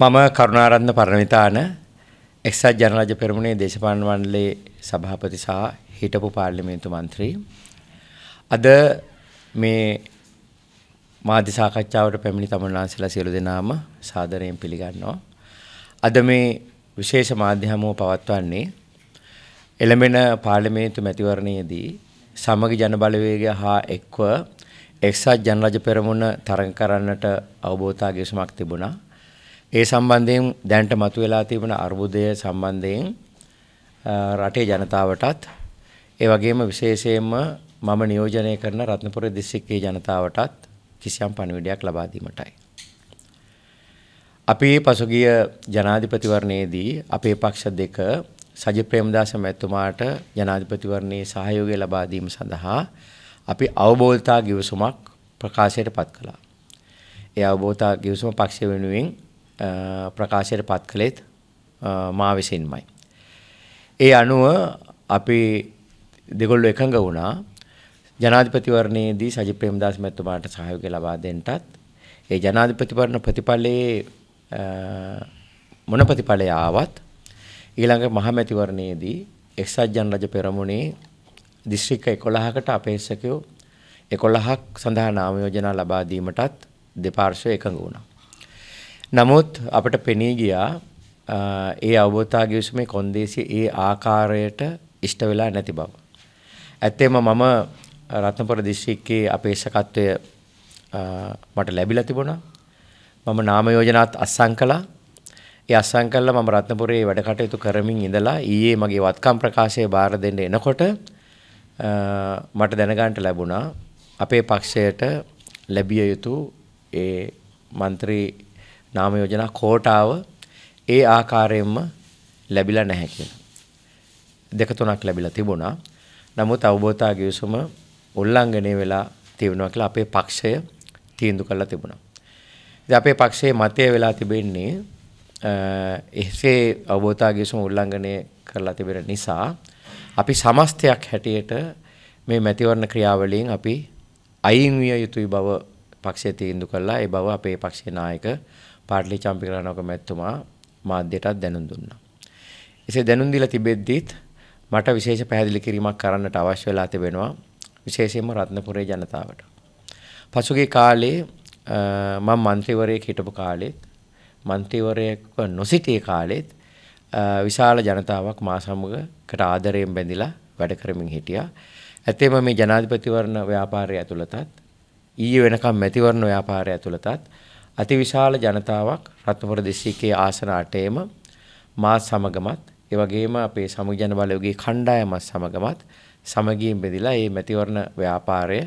මම කරුණාරත්න පරණවිතාන එක්සත් ජනරජ පෙරමුණේ දේශපාලන මණ්ඩලයේ සභාපති සහ හිටපු පාර්ලිමේන්තු මන්ත්‍රී අද මේ මාධ්‍ය සාකච්ඡාවට පැමිණි තමුන්නාන්සලා සියලු දෙනාම සාදරයෙන් පිළිගන්නවා. අද මේ විශේෂ මාධ්‍ය හමුව පවත්වන්නේ එළඹෙන පාර්ලිමේන්තු මැතිවරණයේදී සමගි ජනබලවේගය හා එක්ව එක්සත් ජනරජ පෙරමුණ තරඟ කරන්නට අවබෝධතාවය සමක් තිබුණා. ඒ සම්බන්ධයෙන් දැනට මතුවලා තිබෙන අර්බුදය සම්බන්ධයෙන් රටේ ජනතාවටත් ඒ වගේම විශේෂයෙන්ම මම නියෝජනය කරන රත්නපුර දිස්ත්‍රික්කයේ ජනතාවටත් කිසියම් පණිවිඩයක් ලබා දීමටයි. අපේ පසුගිය ජනාධිපතිවරණයේදී අපේ පක්ෂ දෙක සජිත් ප්‍රේමදාස මැතිතුමාට ජනාධිපතිවරණයේ සහයෝගය ලබා දීම සඳහා අපි අවබෝධතා ගිවිසුමක් ප්‍රකාශයට පත් කළා. ඒ අවබෝධතා ගිවිසුම පක්ෂය වෙනුවෙන් ප්‍රකාශයට පත් කළෙත් මා විසින්මයි. ඒ අනුව අපි දෙගොල්ලෝ එකඟ වුණා ජනාධිපතිවරණයේදී සජිත් ප්‍රේමදාස මැතිතුමාට සහයෝගය ලබා දෙන්නටත් ඒ ජනාධිපතිවරණ ප්‍රතිඵලයේ මොන ප්‍රතිඵලය ආවත් ඊළඟ මහමැතිවරණයේදී එක්සත් ජනරජ පෙරමුණේ දිස්ත්‍රික්ක 11කට අපේක්ෂකයෝ 11ක් සඳහා නාම යෝජනා ලබා දීමටත් දෙපාර්ශ්වය එකඟ වුණා. නමුත් අපට පෙනී ගියා ඒ අවබෝධතා ගිවිසුමේ කොන්දේසිය ඒ ආකාරයට ඉෂ්ට වෙලා නැති බව. ඇත්තෙම මම රත්නපුර දිස්ත්‍රික්කයේ අපේක්ෂකත්වය මට ලැබිලා තිබුණා. මම නාම යෝජනාත් අත්සන් කළා. ඒ අත්සන් කළා මම රත්නපුරේ වැඩ කටයුතු කරමින් ඉඳලා ඊයේ මගේ වත්කම් ප්‍රකාශය බාර දෙන්න එනකොට මට දැනගන්න ලැබුණා අපේ පක්ෂයට ලැබිය යුතු ඒ മന്ത്രി නාම යෝජනා කෝටාව ඒ ආකාරයෙන්ම ලැබිලා නැහැ කියලා. දෙක තුනක් ලැබිලා තිබුණා. නමුත් අවබෝධතා ගිවිසුම උල්ලංඝනය වෙලා තියෙනවා කියලා අපේ පක්ෂය තීන්දුව කළා තිබුණා. ඉතින් අපේ පක්ෂයේ මතය වෙලා තිබෙන්නේ එසේ අවබෝධතා ගිවිසුම උල්ලංඝනය කරලා තිබෙන නිසා අපි සමස්තයක් හැටියට මේ මැතිවරණ ක්‍රියාවලියෙන් අපි අයින් විය යුතුයි බව පක්ෂය තීන්දුව කළා. ඒ බව අපේ පක්ෂයේ නායක පාටලි චම්පිකරණෝක මැතිතුමා මාධ්‍යයටත් දැනුම් දුන්නා. එසේ දැනුම් දීලා තිබෙද්දීත් මට විශේෂ පැහැදිලි කිරීමක් කරන්නට අවශ්‍ය වෙලා තිබෙනවා විශේෂයෙන්ම රත්නපුරේ ජනතාවට. පසුගිය කාලේ මම മന്ത്രിවරයෙක් හිටපු කාලෙත් മന്ത്രിවරයෙක්ව නොසිටිය කාලෙත් විශාල ජනතාවක් මා සමගකට ආදරයෙන් බැඳිලා වැඩ කරමින් හිටියා. ඇත්තෙම මේ ජනාධිපතිවරණ ව්‍යාපාරය ඇතුළතත් ඊයේ වෙනකම් මැතිවරණ ව්‍යාපාරය ඇතුළතත් අතිවිශාල ජනතාවක් රත්නපුර දිස්ත්‍රික්කයේ ආසන 8ේම මාත් සමගමත් ඒ වගේම අපේ සමුජන බලයෝගී කණ්ඩායමත් සමගමත් සමගියෙන් බෙදලා මේ මැතිවරණ ව්‍යාපාරය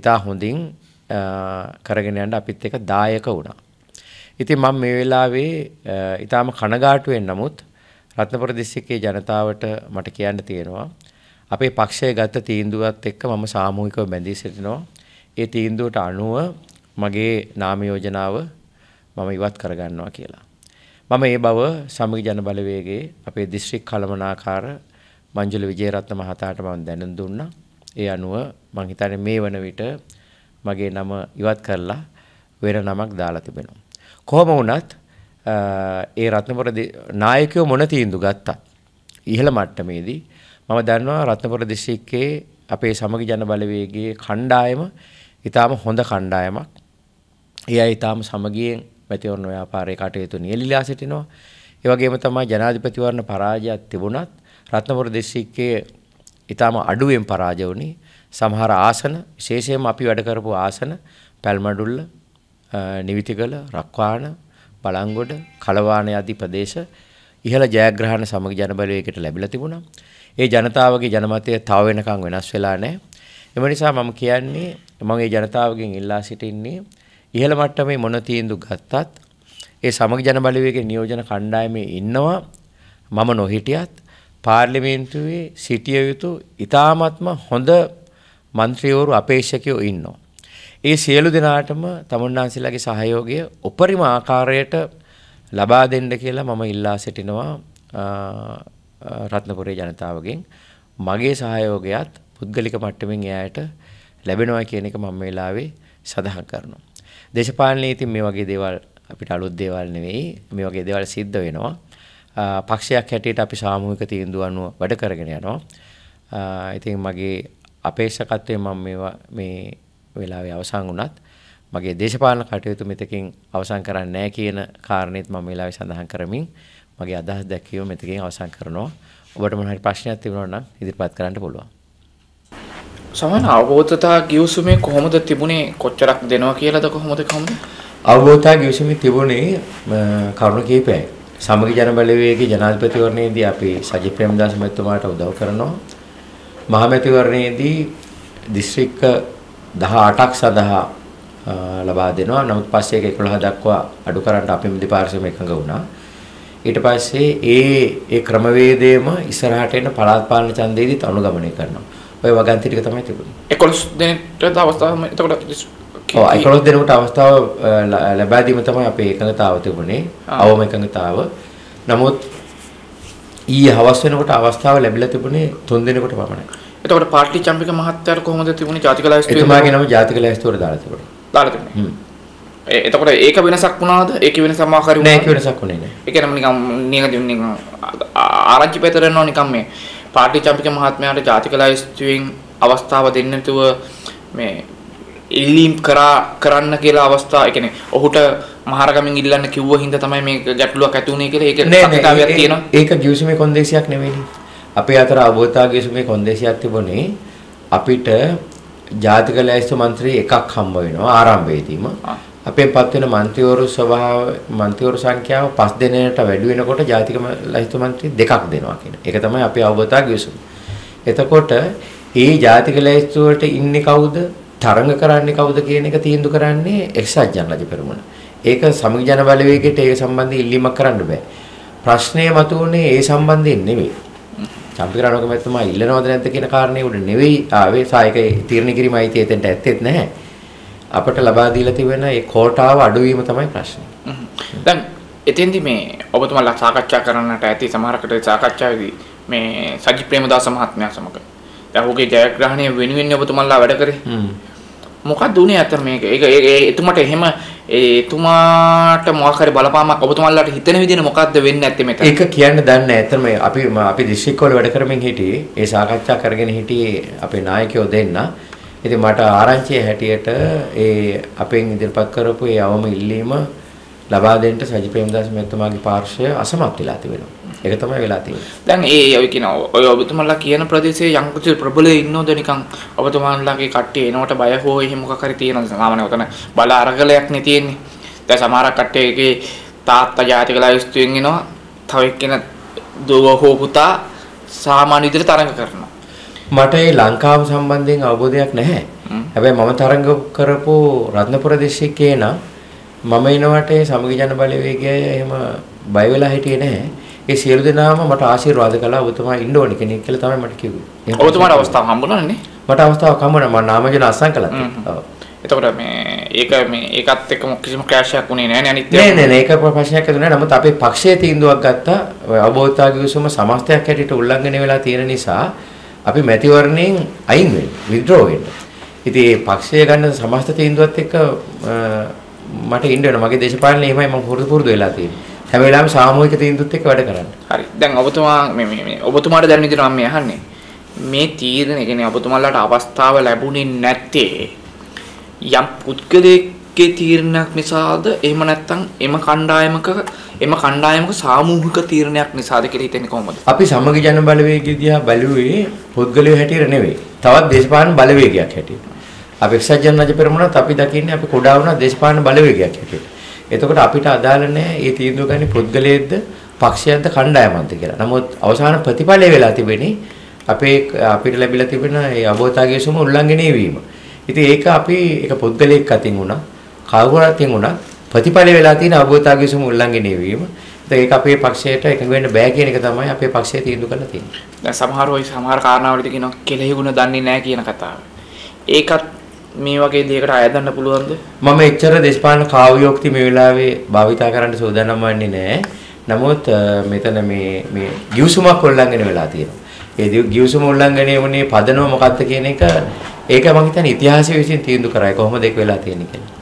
ඉතා හොඳින් කරගෙන යන්න අපිත් එක දායක වුණා. ඉතින් මම මේ වෙලාවේ ඊටාම කනගාටුවෙන් නමුත් රත්නපුර දිස්ත්‍රික්කයේ ජනතාවට මට කියන්න තියෙනවා අපේ පක්ෂය ගත්ත තීන්දුවත් එක්ක මම සාමූහිකව බැඳී සිටිනවා. ඒ තීන්දුවට අනුව මගේ නාම යෝජනාව මම ඉවත් කරගන්නවා කියලා. මම ඒ බව සමගි ජන බලවේගයේ අපේ දිස්ත්‍රික් කළමනාකාර මංජුල විජේරත්න මහතාට මම දැනුම් දුන්නා. ඒ අනුව මම හිතන්නේ මේ වන විට මගේ නම ඉවත් කරලා වෙන නමක් දාලා තිබෙනවා. කොහොම වුණත් ඒ රත්නපුර නායකයෝ මොන තීන්දුව ගත්තත් ඉහළ මට්ටමේදී මම දන්නවා රත්නපුර දිස්ත්‍රික්කයේ අපේ සමගි ජන බලවේගයේ කණ්ඩායම ඊටාම හොඳ කණ්ඩායමක්. ඒ අය ඊටාම සමගියෙන් මැතිවරණ ව්‍යාපාරයේ කටයුතු නියලිලා සිටිනවා. ඒ වගේම තමයි ජනාධිපතිවරණ පරාජයක් තිබුණත් රත්නපුර දිස්ත්‍රික්කයේ ඊටාම අඩුවෙන් පරාජය වුණේ සමහර ආසන විශේෂයෙන්ම අපි වැඩ කරපු ආසන පැල්මඩුල්ල නිවිතිගල රක්වාන බලංගොඩ කලවාන ආදී ප්‍රදේශ ඉහළ ජයග්‍රහණ සමග ජනබලයකට ලැබිලා තිබුණා. ඒ ජනතාවගේ ජනමතය තව වෙනකන් වෙනස් වෙලා නැහැ. එම නිසා මම කියන්නේ මම ඒ ජනතාවගෙන් ඉල්ලා සිටින්නේ ඉහළ මට්ටමේ මොන තීන්දුව ගත්තත් ඒ සමග ජන බලවේගයේ නියෝජන කණ්ඩායමේ ඉන්නවා මම නොහිටියත් පාර්ලිමේන්තුවේ සිටිය යුතු ඉතාමත්ම හොඳ මන්ත්‍රීවරු අපේක්ෂකයෝ ඉන්නවා. ඒ සියලු දෙනාටම තමුන්නාන්සේලාගේ සහයෝගය උපරිම ආකාරයට ලබා දෙන්න කියලා මම ඉල්ලා සිටිනවා රත්නපුරේ ජනතාවගෙන්. මගේ සහයෝගයත් පුද්ගලික මට්ටමින් එයාට ලැබෙනවා කියන එක මම වෙලාවේ සඳහන් කරනවා. දේශපාලනයේ ඉතින් මේ වගේ දේවල් අපිට අලුත් දේවල් නෙවෙයි මේ වගේ දේවල් සිද්ධ වෙනවා. පක්ෂයක් හැටියට අපි සාමූහික තීන්දුව අනුව වැඩ කරගෙන යනවා. ඉතින් මගේ අපේක්ෂකත්වයේ මම මේවා මේ වෙලාවේ අවසන් වුණත් මගේ දේශපාලන කටයුතු මෙතකින් අවසන් කරන්නේ නැහැ කියන කාරණේත් මම වෙලාවේ සඳහන් කරමින් මගේ අදහස් දැක්වීම මෙතකින් අවසන් කරනවා. ඔබට මොන හරි ප්‍රශ්නයක් තිබුණා නම් ඉදිරිපත් කරන්න පුළුවන්. සමහර අවබෝධතා ගිවිසුමේ කොහොමද තිබුණේ කොච්චරක් දෙනවා කියලාද කොහොමද කොහොමද අවබෝධතා ගිවිසුමේ තිබුණේ කරුණ කීපයයි සමග ජන බලවේගයේ ජනාධිපතිවරණයේදී අපි සජිත් ප්‍රේමදාස මහත්මයාට උදව් කරනවා. මහමැතිවරණයේදී දිස්ත්‍රික්ක 18ක් සඳහා ලබා දෙනවා. නමුත් පස්සේ ඒක 11 දක්වා අඩු කරන්න අපිම දෙපාර්ශ්වෙම එකඟ වුණා. ඊට පස්සේ ඒ ඒ ක්‍රමවේදයම ඉස්සරහට එන පළාත් පාලන ඡන්දයේදීත් අනුගමනය කරනවා. ඔය වගන්ති ටික තමයි තිබුණේ. 11 දෙනෙක්ට අවස්ථාව එතකොට ඔව් 11 දෙනෙකුට අවස්ථාව ලබා දීම තමයි අපේ එකඟතාව තිබුණේ. අවම එකඟතාව. නමුත් ඊයේ හවස වෙනකොට අවස්ථාව ලැබිලා තිබුණේ 3 දෙනෙකුට පමණයි. එතකොට පාර්ටි චම්පික මහත්තයාට කොහොමද තිබුණේ ජාතික ලැයිස්තුවේ? එතුමාගේ නම ජාතික ලැයිස්තුවට දාලා තිබුණා. දාලා තිබුණේ. එතකොට ඒක වෙනසක් වුණාද? ඒක වෙනසක් මාකාරි වුණාද? නෑ ඒක වෙනසක් වුණේ නෑ. ඒ කියන්නේ නිකම් නිකම් ආරංචි පෙතරනවා නිකම් මේ පාටිචාපික මහත්මයාට ජාතික ලයිස්තුවෙන් අවස්ථාව දෙන්නතුව මේ ඉල්ලීම් කරා කරන්න කියලා අවස්ථා එකන ඔහුට මහරගමින් ඉල්ලන්න කිව්ව හිද තමයි මේ ගැටලුවක් ඇතුුණේ කියල එක නතාවයක් තියෙන ඒක ගියසුම කොන්දේසියක් නෙවෙනි අපේ අතර අබෝතා ගියසුමේ කොන්දේසියක් තිබුණේ අපිට ජාතික ලෑස්තු මන්ත්‍රී එකක් හම්බ වෙනවා ආරම්භයේදීම අපේ පත්වෙන മന്ത്രിවරු සභාව മന്ത്രിවරු සංඛ්‍යාව 5 දිනකට වැඩි වෙනකොට ජාතික ලහිත മന്ത്രി දෙකක් දෙනවා කියන. ඒක තමයි අපි අවබෝධතා ගිවිසුම. එතකොට ඒ ජාතික ලහිත වලට ඉන්නේ කවුද? තරඟ කරන්නේ කවුද කියන එක තීන්දුව කරන්නේ එක්සත් ජනරජ පෙරමුණ. ඒක සමග ජන බලවේගයට ඒ සම්බන්ධ ඉල්ලීමක් කරන්න බෑ. ප්‍රශ්නය මතුවන්නේ ඒ සම්බන්ධයෙන් නෙවෙයි. චම්පිකරණකම තමයි ඉල්ලනවද නැද්ද කියන කාරණේ උඩ නෙවෙයි ආවේ සායක තීරණ කිරීමයි තියෙතෙන්ට ඇත්තෙත් නැහැ. අපට ලබා දීලා තිබෙන ඒ කෝටාව අඩුවීම තමයි ප්‍රශ්නේ. දැන් එතෙන්දි මේ ඔබතුමාලා සාකච්ඡා කරන්නට ඇති සමහරකට සාකච්ඡාවේදී මේ සජි ප්‍රේමදාස මහත්මයා සමග දැන් ඔහුගේ ජයග්‍රහණය වෙනුවෙන් ඔබතුමාලා වැඩ කරේ. මොකක්ද උනේ අතර මේක? ඒක එතුමට එහෙම එතුමාට මොකක් හරි බලපෑමක් ඔබතුමාලාට හිතෙන විදිහට මොකද්ද වෙන්නේ නැත්තේ මෙතන? ඒක කියන්න දන්නේ නැහැ. ඇත්තම අපි අපි දිස්ත්‍රික්කවල වැඩ කරමින් හිටියේ. ඒ සාකච්ඡා කරගෙන හිටියේ අපේ නායකයෝ දෙන්නා. ඉතින් මට ආරංචිය හැටියට ඒ අපෙන් ඉදිරිපත් කරපු ඒ අවම ඉල්ලීම ලබා දෙන්න සජි ප්‍රේමදාස මහත්මයාගේ පාර්ශ්වය අසමත් වෙලා තිබෙනවා. ඒක තමයි වෙලා තියෙන්නේ. දැන් ඒ ඔය කියන ඔය ඔබතුමාලා කියන ප්‍රදේශයේ යම් කිසි ප්‍රබලයේ ඉන්නෝද නිකන් ඔබතුමාලාගේ කට්ටිය එනකොට බය හෝ එහෙම මොකක් හරි තියෙනවද? සාමාන්‍යයෙන් ඔතන බල අරගලයක් නේ තියෙන්නේ. දැන් සමහර කට්ටියගේ තාත්තා ජාතිකලා ඉස්තුයෙන් එනවා. තව එක්කෙනා දුව හෝ පුතා සාමාන්‍ය විදිහට තරඟ කරනවා. මට ඒ ලංකාව සම්බන්ධයෙන් අවබෝධයක් නැහැ. හැබැයි මම තරඟ කරපු රත්නපුර දිස්ත්‍රික්කේ නම් මම එනවට ඒ සමගි ජන බලවේගය එහෙම බය වෙලා හිටියේ නැහැ. ඒ සියලු දෙනාම මට ආශිර්වාද කළා ඔබතුමා ඉන්න ඕනි කෙනෙක් කියලා තමයි මට කිව්වේ. ඔබතුමාට අවස්ථාවක් හම්බුණානේ. මට අවස්ථාවක් හම්බුණා මම නාමජන අස්සම් කළා. ඔව්. එතකොට මේ ඒක මේ ඒකත් එක්ක කිසිම ක්‍රෑෂයක් වුණේ නැහැ නේ අනිත් නෑ නෑ නෑ ඒක ප්‍රශ්නයක් ඇති නෑ නමුත් අපේ පක්ෂයේ තීන්දුවක් ගත්තා අවබෝධතාවය කිවිසුම සමස්තයක් හැටියට උල්ලංඝනය වෙලා තියෙන නිසා අපි මැතිවරණයෙන් අයින් වෙන්න විඩ්‍රෝ වෙන්න. ඉතින් මේ පක්ෂය ගන්න සමස්ත තීන්දුවත් එක්ක මට ඉන්න වෙනවා. මගේ දේශපාලනේ එහෙමයි මම හුරුදු පුරුදු වෙලා තියෙන්නේ. හැම වෙලාවෙම සාමූහික තීන්දුවත් එක්ක වැඩ කරන්න. හරි. දැන් ඔබතුමා මේ මේ ඔබතුමාට දැන් විදිහට මම අහන්නේ. මේ තීරණය කියන්නේ ඔබතුමාලාට අවස්ථාව ලැබුණේ නැත්තේ යම් පුද්ගලයෙක්ගේ තීරණයක් නිසාද එහෙම නැත්නම් එම කණ්ඩායමක එම කණ්ඩායමක සාමූහික තීරණයක් නිසාද කියලා හිතෙන්නේ කොහොමද? අපි සමග ජන බලවේගය දිහා බැලුවේ පොත්ගලිය හැටියට නෙවෙයි. තවත් දේශපාලන බලවේගයක් හැටියට. අපේක්ෂා ජනරජ පෙරමුණත් අපි දකින්නේ අපි කොඩා වුණා දේශපාලන බලවේගයක් හැටියට. එතකොට අපිට අදාළ නැහැ මේ තීන්දුව ගන්නේ පොත්ගලයේද පක්ෂයක්ද කණ්ඩායමක්ද කියලා. නමුත් අවසාන ප්‍රතිඵලය වෙලා තිබෙන්නේ අපේ අපිට ලැබිලා තිබෙන මේ අභෝතාගයේ සුම උල්ලංඝනය වීම. ඉතින් ඒක අපි ඒක පොත්ගලයක අතින් වුණා, කවුරුත් අතින් වුණා ප්‍රතිඵල වෙලා තියෙන අවබෝධාගයසුම උල්ලංඝනය වීම. ඒක අපේ පක්ෂයට එකඟ වෙන්න බෑ කියන එක තමයි අපේ පක්ෂය තීන්දුව කරලා තියෙන්නේ. දැන් සමහර ওই සමහර කාරණාවලදී කියනවා කෙලෙහි ගුණ දන්නේ නැහැ කියන කතාව. ඒකත් මේ වගේ දෙයකට අයදන්න පුළුවන්ද? මම එච්චර දේශපාලන කාව්‍යෝක්ති මේ වෙලාවේ භාවිතා කරන්න සූදානම් වෙන්නේ නැහැ. නමුත් මෙතන මේ මේ ගිවිසුමක් උල්ලංඝනය වෙලා තියෙනවා. ඒ ගිවිසුම උල්ලංඝනය වුණේ පදනම මොකක්ද කියන එක ඒක මම හිතන්නේ ඉතිහාසය විසින් තීන්දුව කරයි කොහොමද ඒක වෙලා තියෙන්නේ කියලා.